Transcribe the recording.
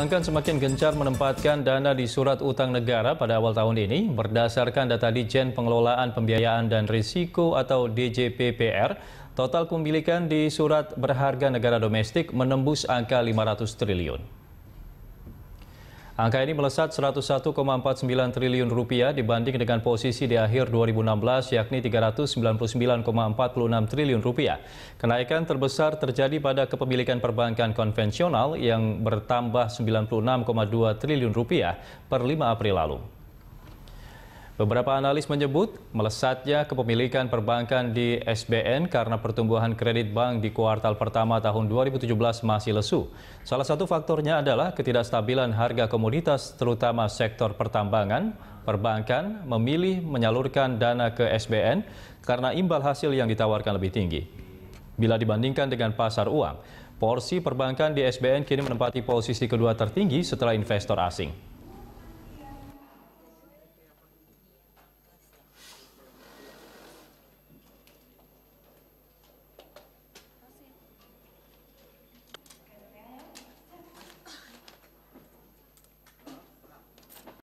Perbankan semakin gencar menempatkan dana di surat utang negara pada awal tahun ini berdasarkan data Dijen Pengelolaan Pembiayaan dan Risiko atau DJPPR. Total pemilikan di surat berharga negara domestik menembus angka 500 triliun. Angka ini melesat 101,49 triliun rupiah dibanding dengan posisi di akhir 2016 yakni 399,46 triliun rupiah. Kenaikan terbesar terjadi pada kepemilikan perbankan konvensional yang bertambah 96,2 triliun rupiah per 5 April lalu. Beberapa analis menyebut melesatnya kepemilikan perbankan di SBN karena pertumbuhan kredit bank di kuartal pertama tahun 2017 masih lesu. Salah satu faktornya adalah ketidakstabilan harga komoditas terutama sektor pertambangan, perbankan memilih menyalurkan dana ke SBN karena imbal hasil yang ditawarkan lebih tinggi. Bila dibandingkan dengan pasar uang, porsi perbankan di SBN kini menempati posisi kedua tertinggi setelah investor asing.